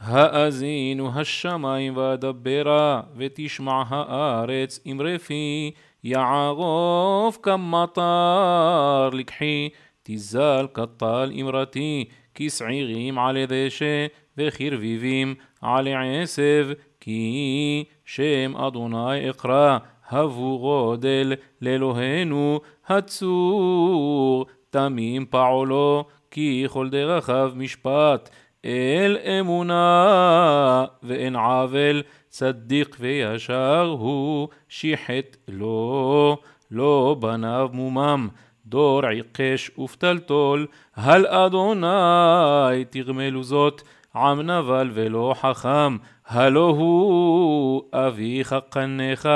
האזינו השמיים ואדברה, ותשמע הארץ אמרי פי, יערוף כמטר לקחי, תזל כטל אמרתי, כשעירים על דשא, וכרביבים על עשב, כי שם אדוני אקרא, הבו גודל לאלוהינו, הצור תמים פעולו, כי כל דרכיו משפט. الامונה ואין עוול צדיק וישר הוא שיחת לו לא בניו מומם דור עיקש ופתלתול הל אדוני תרמלו זאת עם נבל ולא חכם הלא הוא אביך קנך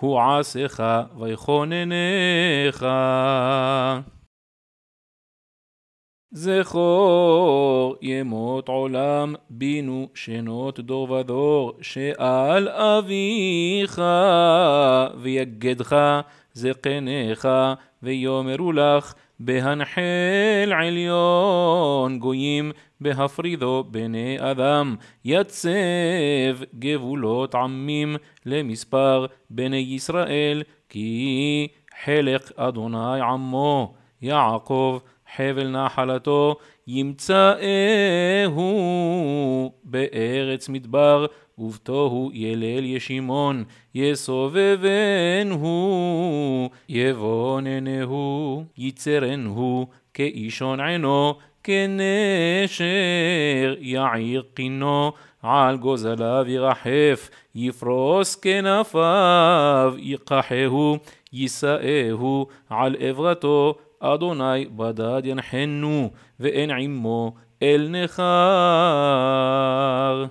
הוא עשך ויכוננך זכור ימות עולם בינו שנות דור ודור שעל אביך ויגדך זקניך ויאמרו לך בהנחל עליון גויים בהפרידו בני אדם יצב גבולות עמים למספר בני ישראל כי חלק אדוני עמו יעקב חבל נחלתו ימצא אהו בארץ מדבר ובתוהו ילל ישימון יסובבן הוא, יבונן הוא, יצרן הוא, כאישון עינו כנשר יעיר קינו על גוזליו ירחף יפרוס כנפיו יקחהו, יישאהו על עברתו אדוני בדד ינחנו, ואין עמו אל נכר.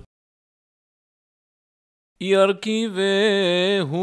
ירכיבהו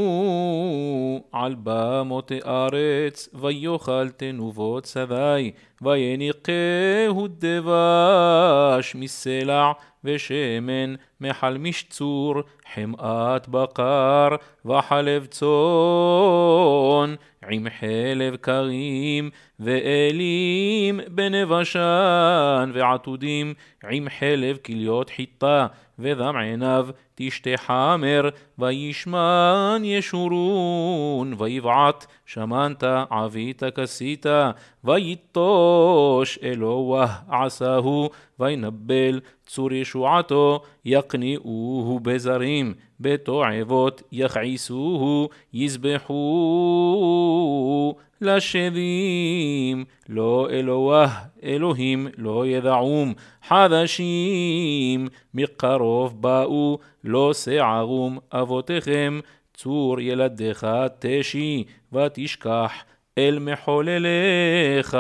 על במות ארץ, ויאכל תנובות צווי, ויניקהו דבש מסלע ושמן, מחל משצור, חמאת בקר, וחלב צאן, עם חלב קרים, ואלים בנבשן, ועתודים עם חלב כליות חיטה, ודם עיניו תשתה חמר, וישמן ישורון, ויבעט שמנת עבית כסית, ויטוש אלוה עשהו, וינבל צור ישועתו, יכניעוהו בזרים, בתועבות יכעיסוהו, יזבחוהו. לשדים. לא אלוה אלוהים לא ידעום, חדשים מקרוב באו, לא שערום אבותיכם, צור ילדיך תשי, ותשכח אל מחולליך.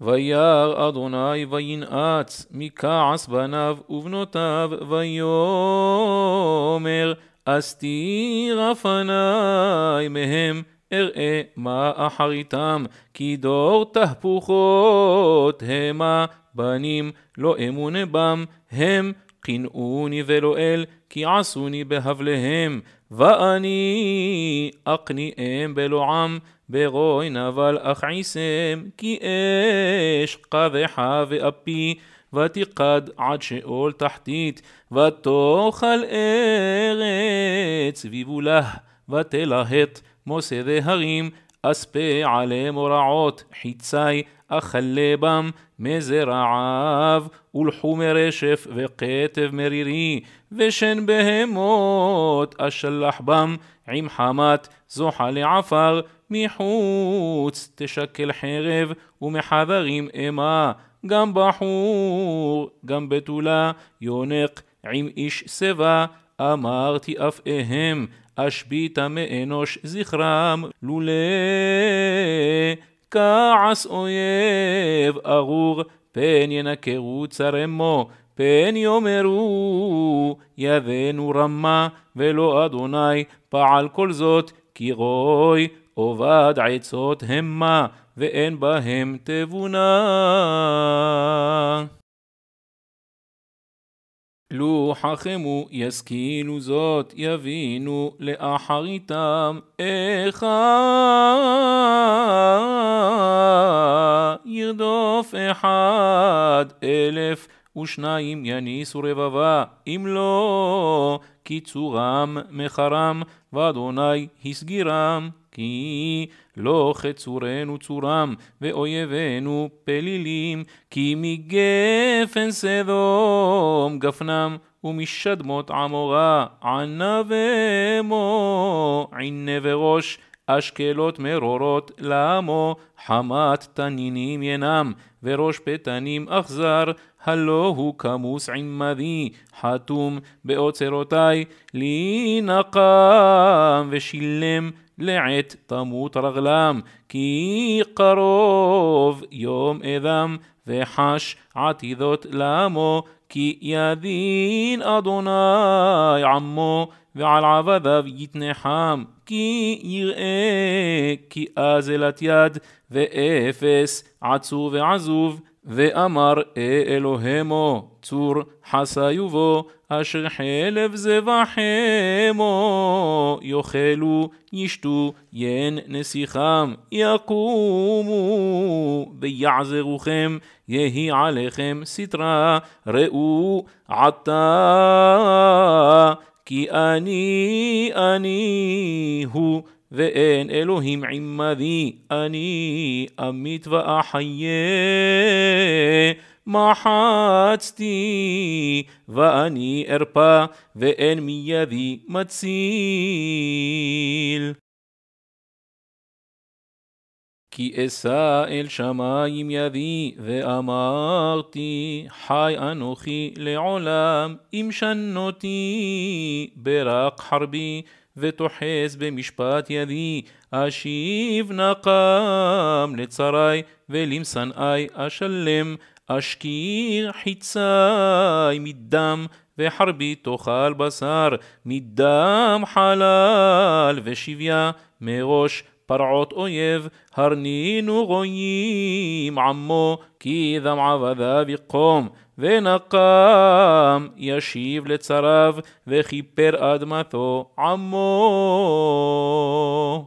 וירא אדוני וינאץ מכעס בניו ובנותיו ויאמר אסתיר אופני מהם אראה מה אחריתם, כי דור תהפוכות המה בנים, לא אמונה בם, הם קינאוני ולא אל, כי עשוני בהבליהם, ואני בלא עם, ברוי נבל אכעיסם, כי אש קבחה ואפי. ותיכד עד שאול תחתית, ותאכל ארץ ויבולה, ותלהט מוסדי הרים, אספה עלי הורעות, חיצי אכלה בם, רעב, ולחומי רשף וכתב מרירי, ושן בהמות אשלח בם, עם חמת זוחה לעפר, מחוץ תשקל חרב, ומחברים אימה. גם בחור, גם בתולה, יונק עם איש שיבה, אמרתי אף אהם, אשביתה מאנוש זכרם, לולא כעס אויב ארור, פן ינקרו צרמו, פן יאמרו, ידנו רמה, ולא אדוני פעל כל זאת, כי רוי עובד עצות המה, ואין בהם תבונה. לו חכמו ישכילו זאת, יבינו לאחריתם איך ירדוף אחד אלף ושניים יניסו רבבה, אם לא, כי צורם מחרם, ואדוני הסגירם. כי לא חצורנו צורם, ואויבינו פלילים, כי מגפן סדום גפנם, ומשדמות עמורה ענה ומו, עיני וראש. אשקלות מרורות לעמו, חמת תנינים ינם, וראש פתנים אכזר, הלא הוא כמוס עמדי, חתום באוצרותי, לי נקם ושילם לעת תמות רגלם, כי קרוב יום אדם, וחש עתידות למו, כי ידין אדוני עמו, ועל עבדיו יתנחם, כי יראה, כי אזלת יד, ואפס עצוב ועזוב. ואמר אה אלוהמו צור חסה יובו אשר חלב זבחמו יאכלו ישתו ין נסיכם יקומו ויעזרוכם יהי עליכם סטרה ראו עתה כי אני אני הוא ואין אלוהים עמדי, אני אמית ואחיה, מחצתי ואני ארפה, ואין מידי מציל. כי אשא אל שמיים ידי, ואמרתי, חי אנוכי לעולם, אם שנותי ברק חרבי. ותוחס במשפט ידי, אשיב נקם לצרי ולמשנאי אשלם אשכיר חיצי מדם וחרבי תאכל בשר, מדם חלל ושביה מראש פרעות אויב, הרנינו רועים עמו, כי דם עבדיו יקום, ונקם ישיב לצריו, וכיפר אדמתו עמו.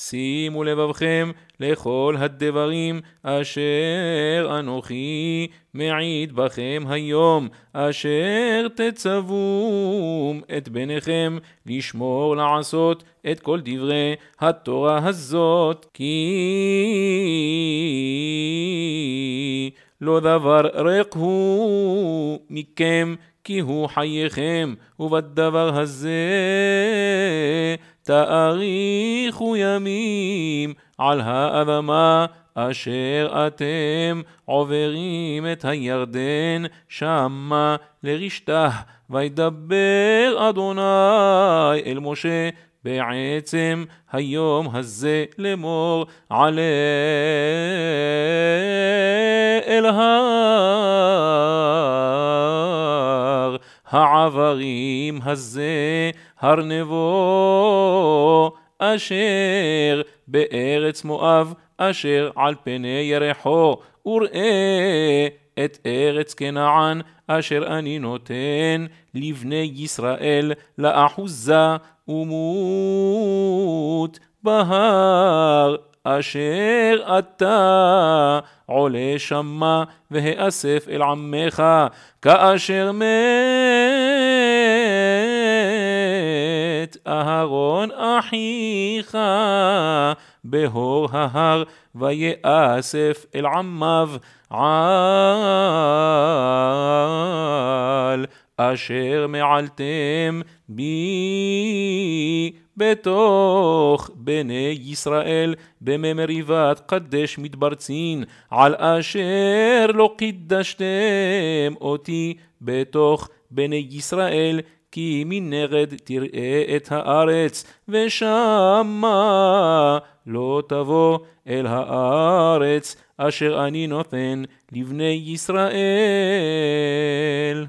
שימו לבבכם לכל הדברים אשר אנוכי מעיד בכם היום, אשר תצוום את בניכם לשמור לעשות את כל דברי התורה הזאת, כי לא דבר ריק הוא מכם, כי הוא חייכם, ובדבר הזה תאריכו ימים על האדמה אשר אתם עוברים את הירדן שמה לרשתה, וידבר אדוני אל משה בעצם היום הזה לאמור עלה אל העברים הזה הר נבו אשר בארץ מואב אשר על פני ירחו וראה את ארץ כנען אשר אני נותן לבני ישראל לאחוזה ומות בהר אשר אתה עולה שמה והאסף אל עמך כאשר מת אהרון אחיך בהור ההר ויאסף אל עמיו על אשר מעלתם בי בתוך בני ישראל בממריבת קדש מתברצין על אשר לא קידשתם אותי בתוך בני ישראל כי מנגד תראה את הארץ, ושמה לא תבוא אל הארץ אשר אני נותן לבני ישראל.